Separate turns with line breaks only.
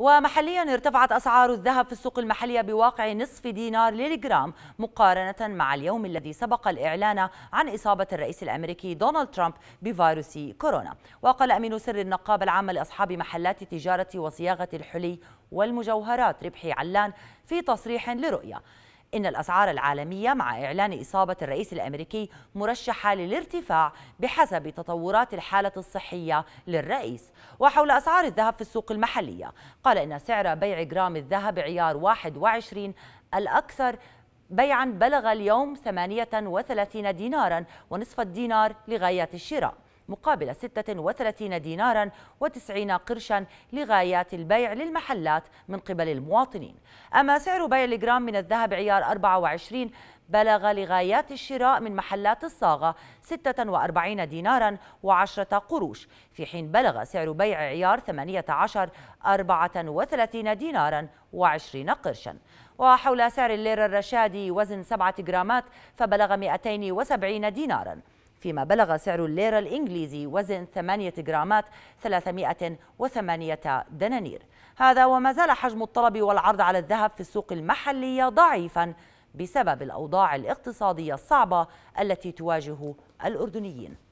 ومحليا ارتفعت أسعار الذهب في السوق المحلية بواقع نصف دينار للجرام مقارنة مع اليوم الذي سبق الإعلان عن إصابة الرئيس الأمريكي دونالد ترامب بفيروس كورونا وقال أمين سر النقابة العامة لأصحاب محلات التجارة وصياغة الحلي والمجوهرات ربحي علان في تصريح لرؤية إن الأسعار العالمية مع إعلان إصابة الرئيس الأمريكي مرشحة للارتفاع بحسب تطورات الحالة الصحية للرئيس وحول أسعار الذهب في السوق المحلية قال إن سعر بيع جرام الذهب عيار 21 الأكثر بيعا بلغ اليوم 38 دينارا ونصف الدينار لغاية الشراء مقابل 36 دينارا و90 قرشا لغايات البيع للمحلات من قبل المواطنين أما سعر بيع الجرام من الذهب عيار 24 بلغ لغايات الشراء من محلات الصاغة 46 دينارا و10 قروش في حين بلغ سعر بيع عيار 18 34 دينارا و20 قرشا وحول سعر الليرة الرشادي وزن 7 جرامات فبلغ 270 ديناراً فيما بلغ سعر الليرة الإنجليزي وزن 8 جرامات 308 دنانير هذا وما زال حجم الطلب والعرض على الذهب في السوق المحلية ضعيفاً بسبب الأوضاع الاقتصادية الصعبة التي تواجه الأردنيين